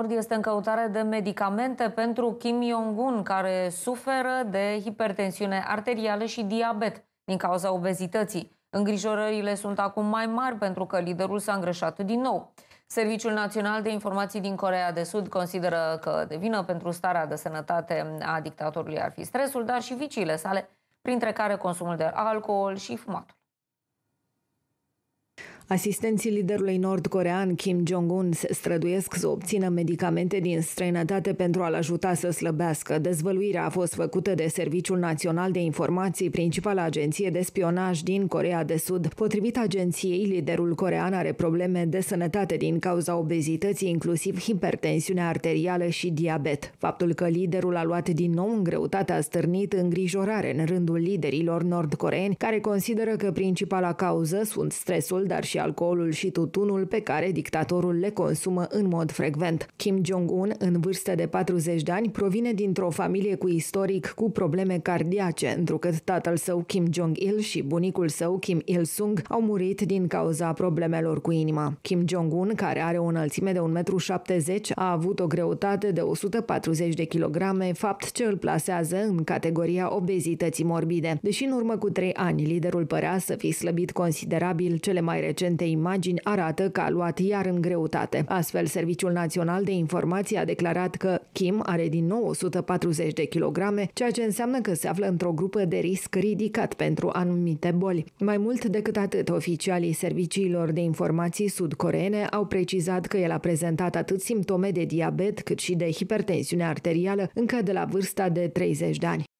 Nord este în căutare de medicamente pentru Kim Jong-un, care suferă de hipertensiune arterială și diabet din cauza obezității. Îngrijorările sunt acum mai mari pentru că liderul s-a îngreșat din nou. Serviciul Național de Informații din Corea de Sud consideră că de vină pentru starea de sănătate a dictatorului ar fi stresul, dar și viciile sale, printre care consumul de alcool și fumatul. Asistenții liderului nord-corean Kim Jong-un se străduiesc să obțină medicamente din străinătate pentru a-l ajuta să slăbească. Dezvăluirea a fost făcută de Serviciul Național de Informații, principala agenție de spionaj din Corea de Sud. Potrivit agenției, liderul corean are probleme de sănătate din cauza obezității, inclusiv hipertensiune arterială și diabet. Faptul că liderul a luat din nou în greutate a stârnit îngrijorare în rândul liderilor nord-coreeni, care consideră că principala cauză sunt stresul, dar și și alcoolul și tutunul pe care dictatorul le consumă în mod frecvent. Kim Jong-un, în vârstă de 40 de ani, provine dintr-o familie cu istoric cu probleme cardiace, întrucât tatăl său Kim Jong-il și bunicul său Kim Il-sung au murit din cauza problemelor cu inima. Kim Jong-un, care are o înălțime de 1,70 m, a avut o greutate de 140 de kg, fapt ce îl plasează în categoria obezității morbide. Deși în urmă cu trei ani liderul părea să fi slăbit considerabil, cele mai recente recente imagini arată că a luat iar în greutate. Astfel, Serviciul Național de Informații a declarat că Kim are din nou 140 de kilograme, ceea ce înseamnă că se află într-o grupă de risc ridicat pentru anumite boli. Mai mult decât atât, oficialii serviciilor de informații sudcoreene au precizat că el a prezentat atât simptome de diabet cât și de hipertensiune arterială încă de la vârsta de 30 de ani.